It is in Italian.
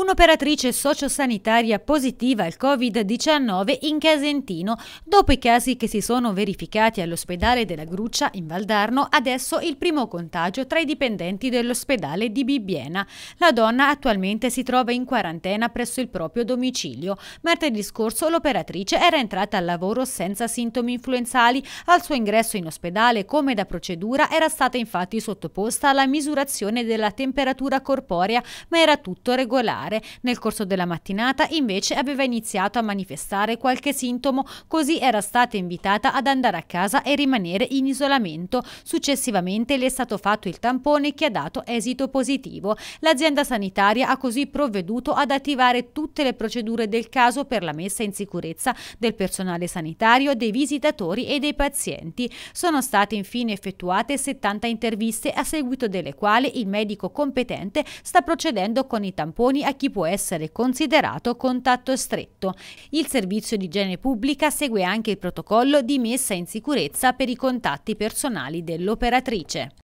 Un'operatrice sociosanitaria positiva al Covid-19 in Casentino. Dopo i casi che si sono verificati all'ospedale della Gruccia in Valdarno, adesso il primo contagio tra i dipendenti dell'ospedale di Bibbiena. La donna attualmente si trova in quarantena presso il proprio domicilio. Martedì scorso l'operatrice era entrata al lavoro senza sintomi influenzali. Al suo ingresso in ospedale, come da procedura, era stata infatti sottoposta alla misurazione della temperatura corporea, ma era tutto regolare manifestare. Nel corso della mattinata invece aveva iniziato a manifestare qualche sintomo, così era stata invitata ad andare a casa e rimanere in isolamento. Successivamente le è stato fatto il tampone che ha dato esito positivo. L'azienda sanitaria ha così provveduto ad attivare tutte le procedure del caso per la messa in sicurezza del personale sanitario, dei visitatori e dei pazienti. Sono state infine effettuate 70 interviste a seguito delle quali il medico competente sta procedendo con i tamponi a chi può essere considerato contatto stretto. Il servizio di igiene pubblica segue anche il protocollo di messa in sicurezza per i contatti personali dell'operatrice.